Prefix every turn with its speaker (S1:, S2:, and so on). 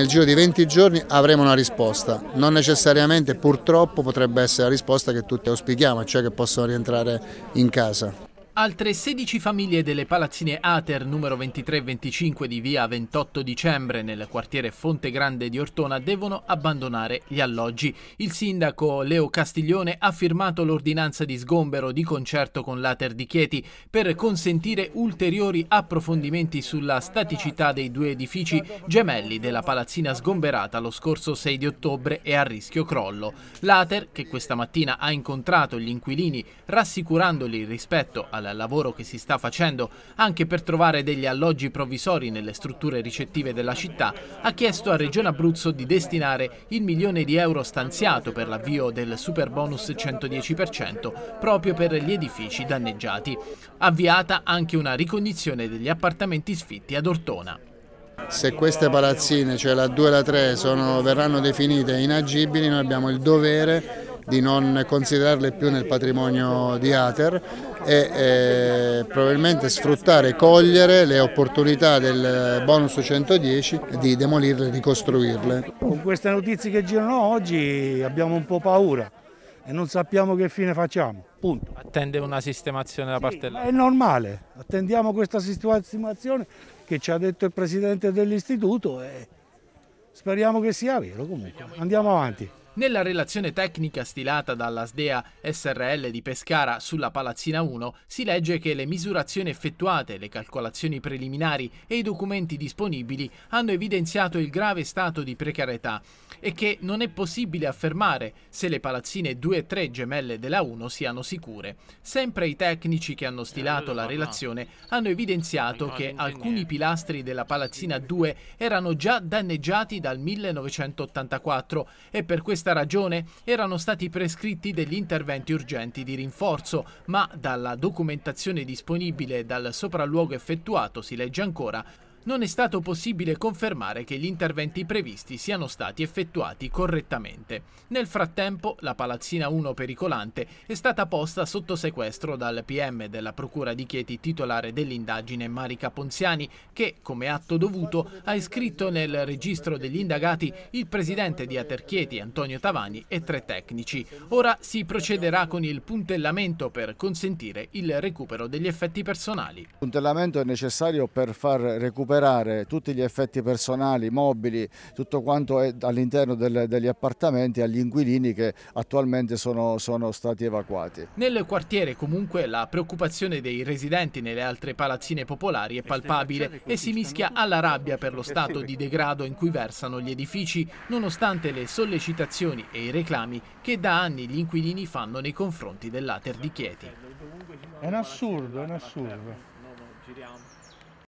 S1: nel giro di 20 giorni avremo una risposta, non necessariamente purtroppo potrebbe essere la risposta che tutti auspichiamo, cioè che possono rientrare in casa.
S2: Altre 16 famiglie delle palazzine Ater numero 23 e 25 di via 28 dicembre nel quartiere Fonte Grande di Ortona devono abbandonare gli alloggi. Il sindaco Leo Castiglione ha firmato l'ordinanza di sgombero di concerto con l'Ater di Chieti per consentire ulteriori approfondimenti sulla staticità dei due edifici gemelli della palazzina sgomberata lo scorso 6 di ottobre e a rischio crollo. L'Ater, che questa mattina ha incontrato gli inquilini rassicurandoli rispetto a al lavoro che si sta facendo anche per trovare degli alloggi provvisori nelle strutture ricettive della città, ha chiesto a Regione Abruzzo di destinare il milione di euro stanziato per l'avvio del super bonus 110% proprio per gli edifici danneggiati. Avviata anche una ricognizione degli appartamenti sfitti ad Ortona
S1: se queste palazzine, cioè la 2 e la 3, sono, verranno definite inagibili, noi abbiamo il dovere di non considerarle più nel patrimonio di Ater e eh, probabilmente sfruttare cogliere le opportunità del bonus 110 di demolirle e
S2: ricostruirle.
S3: Con queste notizie che girano oggi abbiamo un po' paura e non sappiamo che fine facciamo. Punto.
S2: Attende una sistemazione da sì, parte della... È normale,
S3: attendiamo questa sistemazione che ci ha detto il presidente dell'istituto e speriamo che sia vero comunque. Andiamo avanti.
S2: Nella relazione tecnica stilata dalla SDEA SRL di Pescara sulla Palazzina 1 si legge che le misurazioni effettuate, le calcolazioni preliminari e i documenti disponibili hanno evidenziato il grave stato di precarietà e che non è possibile affermare se le palazzine 2 e 3 gemelle della 1 siano sicure. Sempre i tecnici che hanno stilato la relazione hanno evidenziato che alcuni pilastri della palazzina 2 erano già danneggiati dal 1984 e per questo questa ragione erano stati prescritti degli interventi urgenti di rinforzo, ma dalla documentazione disponibile e dal sopralluogo effettuato si legge ancora non è stato possibile confermare che gli interventi previsti siano stati effettuati correttamente. Nel frattempo, la palazzina 1 pericolante è stata posta sotto sequestro dal PM della Procura di Chieti titolare dell'indagine Marica Ponziani che, come atto dovuto, ha iscritto nel registro degli indagati il presidente di Aterchieti, Antonio Tavani, e tre tecnici. Ora si procederà con il puntellamento per consentire il recupero degli effetti personali. Il
S1: puntellamento è necessario per far recuperare recuperare tutti gli effetti personali, mobili, tutto quanto è all'interno degli appartamenti agli inquilini che attualmente sono, sono stati evacuati.
S2: Nel quartiere comunque la preoccupazione dei residenti nelle altre palazzine popolari è palpabile e si mischia alla rabbia per lo stato di degrado in cui versano gli edifici, nonostante le sollecitazioni e i reclami che da anni gli inquilini fanno nei confronti dell'Ater di Chieti. È un assurdo, è un assurdo.